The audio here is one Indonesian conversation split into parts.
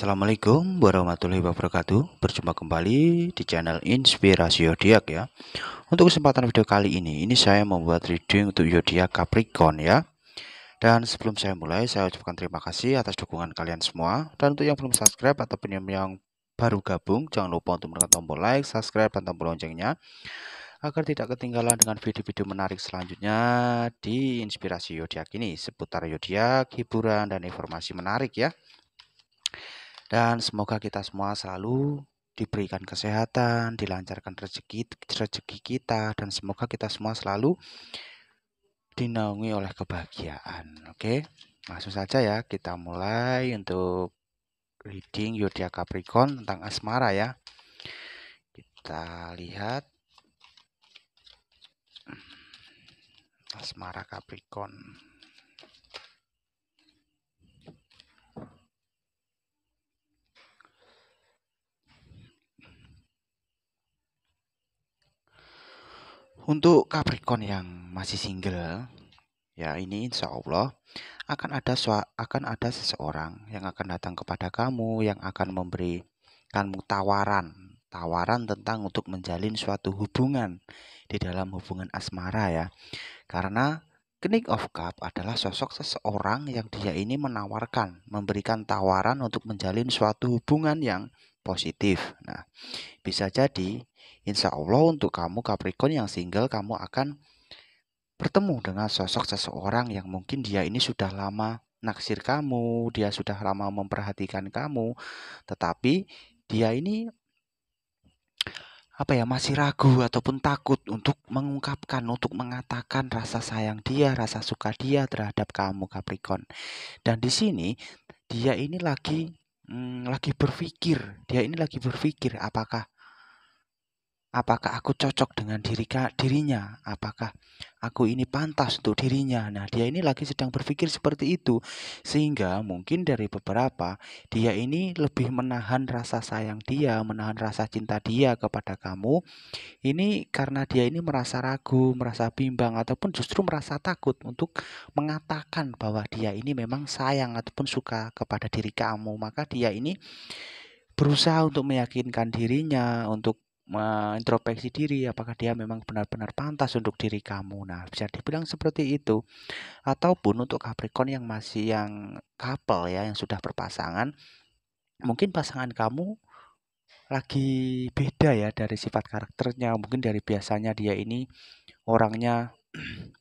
Assalamualaikum warahmatullahi wabarakatuh Berjumpa kembali di channel Inspirasi Yodiak ya Untuk kesempatan video kali ini Ini saya membuat reading untuk Yodiak Capricorn ya Dan sebelum saya mulai Saya ucapkan terima kasih atas dukungan kalian semua Dan untuk yang belum subscribe atau yang, yang baru gabung Jangan lupa untuk menekan tombol like, subscribe, dan tombol loncengnya agar tidak ketinggalan dengan video-video menarik selanjutnya di Inspirasi Yodiak ini seputar Yodiak, hiburan dan informasi menarik ya. Dan semoga kita semua selalu diberikan kesehatan, dilancarkan rezeki rezeki kita dan semoga kita semua selalu dinaungi oleh kebahagiaan. Oke. Langsung saja ya kita mulai untuk reading Yodya Capricorn tentang asmara ya. Kita lihat hmm, asmara Capricorn. Untuk Capricorn yang masih single, ya ini insya Allah akan ada akan ada seseorang yang akan datang kepada kamu yang akan memberikanmu tawaran tawaran tentang untuk menjalin suatu hubungan di dalam hubungan asmara ya karena Kenik of Cup adalah sosok seseorang yang dia ini menawarkan, memberikan tawaran untuk menjalin suatu hubungan yang positif. Nah, bisa jadi Insya Allah untuk kamu Capricorn yang single kamu akan bertemu dengan sosok seseorang yang mungkin dia ini sudah lama naksir kamu, dia sudah lama memperhatikan kamu, tetapi dia ini apa ya masih ragu ataupun takut untuk mengungkapkan untuk mengatakan rasa sayang dia, rasa suka dia terhadap kamu Capricorn. Dan di sini dia ini lagi hmm, lagi berpikir, dia ini lagi berpikir apakah apakah aku cocok dengan diri dirinya apakah aku ini pantas untuk dirinya nah dia ini lagi sedang berpikir seperti itu sehingga mungkin dari beberapa dia ini lebih menahan rasa sayang dia menahan rasa cinta dia kepada kamu ini karena dia ini merasa ragu merasa bimbang ataupun justru merasa takut untuk mengatakan bahwa dia ini memang sayang ataupun suka kepada diri kamu maka dia ini berusaha untuk meyakinkan dirinya untuk mengintrospeksi diri apakah dia memang benar-benar pantas untuk diri kamu nah bisa dibilang seperti itu ataupun untuk Capricorn yang masih yang couple ya yang sudah berpasangan mungkin pasangan kamu lagi beda ya dari sifat karakternya mungkin dari biasanya dia ini orangnya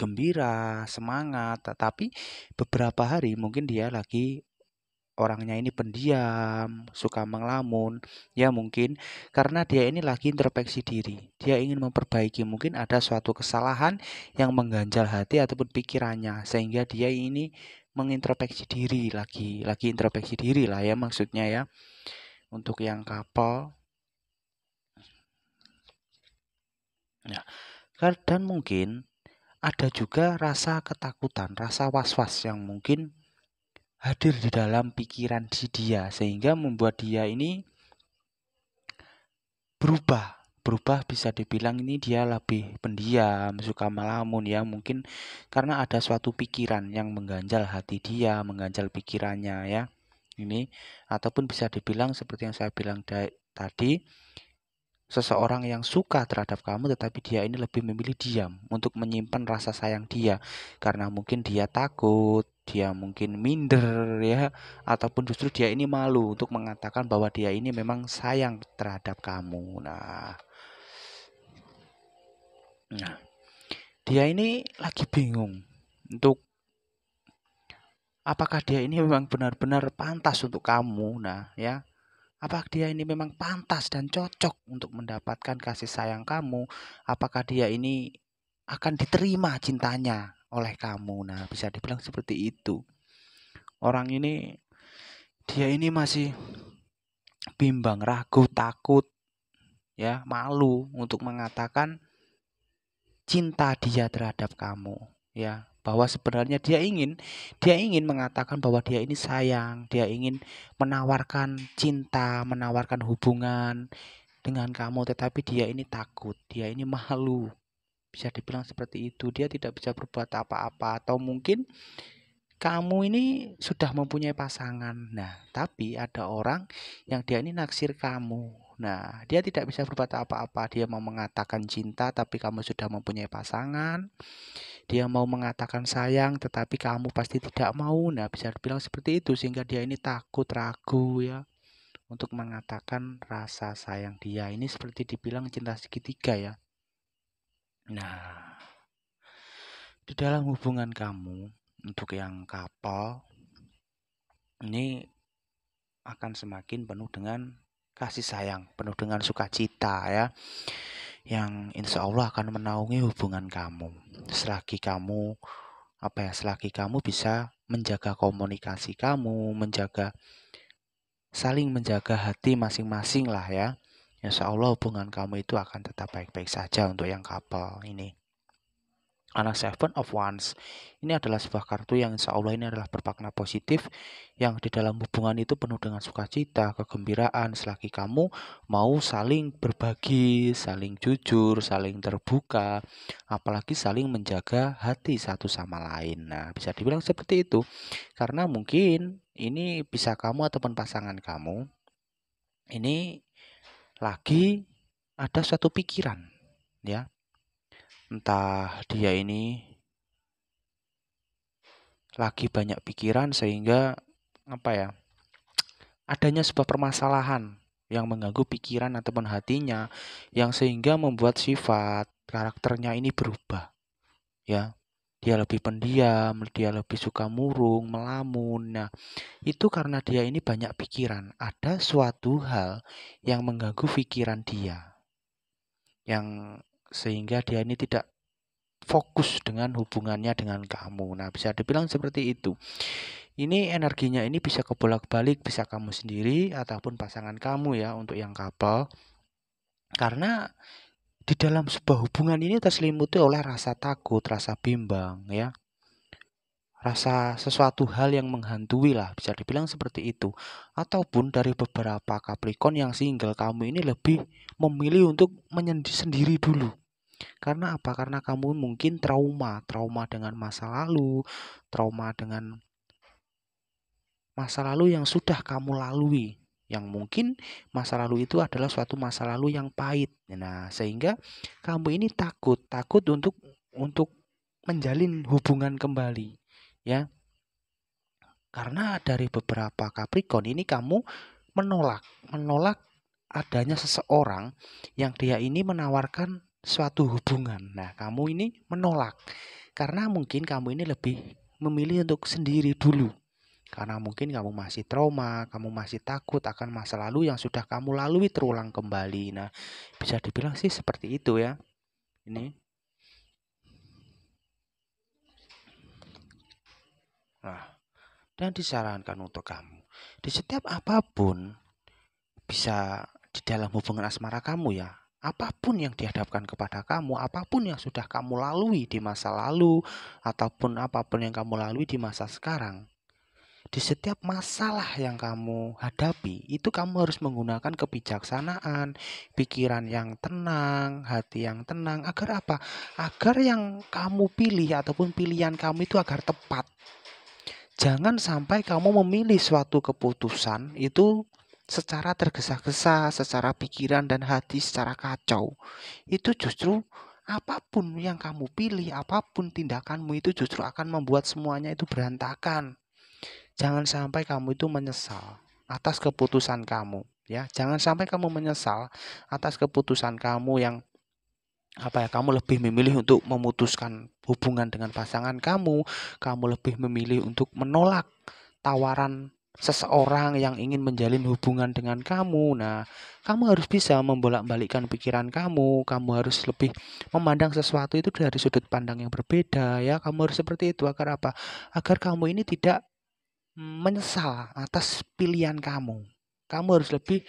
gembira semangat tetapi beberapa hari mungkin dia lagi orangnya ini pendiam, suka mengelamun, ya mungkin karena dia ini lagi introspeksi diri. Dia ingin memperbaiki mungkin ada suatu kesalahan yang mengganjal hati ataupun pikirannya sehingga dia ini mengintrospeksi diri lagi, lagi introspeksi diri lah ya maksudnya ya. Untuk yang kapal, Ya. Dan mungkin ada juga rasa ketakutan, rasa was-was yang mungkin hadir di dalam pikiran si dia sehingga membuat dia ini berubah berubah bisa dibilang ini dia lebih pendiam suka melamun ya mungkin karena ada suatu pikiran yang mengganjal hati dia mengganjal pikirannya ya ini ataupun bisa dibilang seperti yang saya bilang tadi seseorang yang suka terhadap kamu tetapi dia ini lebih memilih diam untuk menyimpan rasa sayang dia karena mungkin dia takut dia mungkin minder ya ataupun justru dia ini malu untuk mengatakan bahwa dia ini memang sayang terhadap kamu nah nah dia ini lagi bingung untuk apakah dia ini memang benar-benar pantas untuk kamu nah ya Apakah dia ini memang pantas dan cocok untuk mendapatkan kasih sayang kamu? Apakah dia ini akan diterima cintanya oleh kamu? Nah, bisa dibilang seperti itu. Orang ini dia ini masih bimbang, ragu, takut, ya, malu untuk mengatakan cinta dia terhadap kamu, ya bahwa sebenarnya dia ingin dia ingin mengatakan bahwa dia ini sayang, dia ingin menawarkan cinta, menawarkan hubungan dengan kamu tetapi dia ini takut, dia ini malu. Bisa dibilang seperti itu, dia tidak bisa berbuat apa-apa atau mungkin kamu ini sudah mempunyai pasangan. Nah, tapi ada orang yang dia ini naksir kamu. Nah, dia tidak bisa berbuat apa-apa. Dia mau mengatakan cinta, tapi kamu sudah mempunyai pasangan. Dia mau mengatakan sayang, tetapi kamu pasti tidak mau. Nah, bisa dibilang seperti itu, sehingga dia ini takut, ragu ya, untuk mengatakan rasa sayang dia. Ini seperti dibilang cinta segitiga ya. Nah, di dalam hubungan kamu, untuk yang kapal ini akan semakin penuh dengan kasih sayang, penuh dengan sukacita ya. Yang insya Allah akan menaungi hubungan kamu. Selagi kamu apa ya, selagi kamu bisa menjaga komunikasi kamu, menjaga saling menjaga hati masing-masing lah ya. Insya Allah hubungan kamu itu akan tetap baik-baik saja untuk yang kapal ini karena Seven of Wands. Ini adalah sebuah kartu yang insya Allah ini adalah berpakna positif yang di dalam hubungan itu penuh dengan sukacita, kegembiraan selagi kamu mau saling berbagi, saling jujur, saling terbuka, apalagi saling menjaga hati satu sama lain. Nah, bisa dibilang seperti itu. Karena mungkin ini bisa kamu ataupun pasangan kamu ini lagi ada suatu pikiran ya entah dia ini lagi banyak pikiran sehingga apa ya adanya sebuah permasalahan yang mengganggu pikiran ataupun hatinya yang sehingga membuat sifat karakternya ini berubah ya dia lebih pendiam dia lebih suka murung melamun nah itu karena dia ini banyak pikiran ada suatu hal yang mengganggu pikiran dia yang sehingga dia ini tidak fokus dengan hubungannya dengan kamu. Nah, bisa dibilang seperti itu. Ini energinya ini bisa kebolak-balik, bisa kamu sendiri ataupun pasangan kamu ya untuk yang kapal Karena di dalam sebuah hubungan ini terselimuti oleh rasa takut, rasa bimbang ya. Rasa sesuatu hal yang menghantui lah, bisa dibilang seperti itu. Ataupun dari beberapa Capricorn yang single kamu ini lebih memilih untuk menyendiri dulu karena apa? Karena kamu mungkin trauma, trauma dengan masa lalu, trauma dengan masa lalu yang sudah kamu lalui, yang mungkin masa lalu itu adalah suatu masa lalu yang pahit. Nah, sehingga kamu ini takut, takut untuk untuk menjalin hubungan kembali, ya. Karena dari beberapa Capricorn ini kamu menolak, menolak adanya seseorang yang dia ini menawarkan suatu hubungan. Nah, kamu ini menolak karena mungkin kamu ini lebih memilih untuk sendiri dulu. Karena mungkin kamu masih trauma, kamu masih takut akan masa lalu yang sudah kamu lalui terulang kembali. Nah, bisa dibilang sih seperti itu ya. Ini. Nah, dan disarankan untuk kamu di setiap apapun bisa di dalam hubungan asmara kamu ya apapun yang dihadapkan kepada kamu, apapun yang sudah kamu lalui di masa lalu, ataupun apapun yang kamu lalui di masa sekarang, di setiap masalah yang kamu hadapi, itu kamu harus menggunakan kebijaksanaan, pikiran yang tenang, hati yang tenang, agar apa? Agar yang kamu pilih ataupun pilihan kamu itu agar tepat. Jangan sampai kamu memilih suatu keputusan itu secara tergesa-gesa, secara pikiran dan hati secara kacau. Itu justru apapun yang kamu pilih, apapun tindakanmu itu justru akan membuat semuanya itu berantakan. Jangan sampai kamu itu menyesal atas keputusan kamu, ya. Jangan sampai kamu menyesal atas keputusan kamu yang apa ya kamu lebih memilih untuk memutuskan hubungan dengan pasangan kamu, kamu lebih memilih untuk menolak tawaran seseorang yang ingin menjalin hubungan dengan kamu. Nah, kamu harus bisa membolak-balikkan pikiran kamu. Kamu harus lebih memandang sesuatu itu dari sudut pandang yang berbeda ya. Kamu harus seperti itu agar apa? Agar kamu ini tidak menyesal atas pilihan kamu. Kamu harus lebih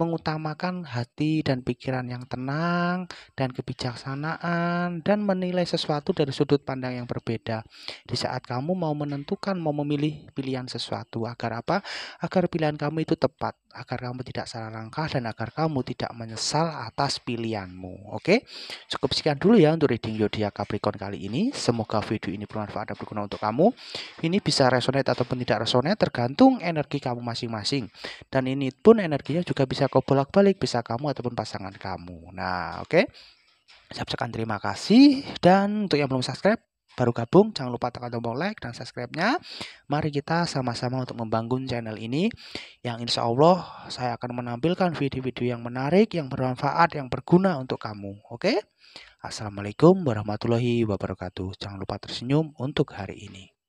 mengutamakan hati dan pikiran yang tenang dan kebijaksanaan dan menilai sesuatu dari sudut pandang yang berbeda. Di saat kamu mau menentukan mau memilih pilihan sesuatu agar apa? Agar pilihan kamu itu tepat, agar kamu tidak salah langkah dan agar kamu tidak menyesal atas pilihanmu. Oke? Cukup sekian dulu ya untuk reading Yodia Capricorn kali ini. Semoga video ini bermanfaat dan berguna untuk kamu. Ini bisa resonate ataupun tidak resonate tergantung energi kamu masing-masing. Dan ini pun energinya juga bisa kau bolak-balik bisa kamu ataupun pasangan kamu. Nah, oke. Okay? Saya ucapkan terima kasih dan untuk yang belum subscribe baru gabung jangan lupa tekan tombol like dan subscribe-nya. Mari kita sama-sama untuk membangun channel ini yang insya Allah saya akan menampilkan video-video yang menarik, yang bermanfaat, yang berguna untuk kamu. Oke? Okay? Assalamualaikum warahmatullahi wabarakatuh. Jangan lupa tersenyum untuk hari ini.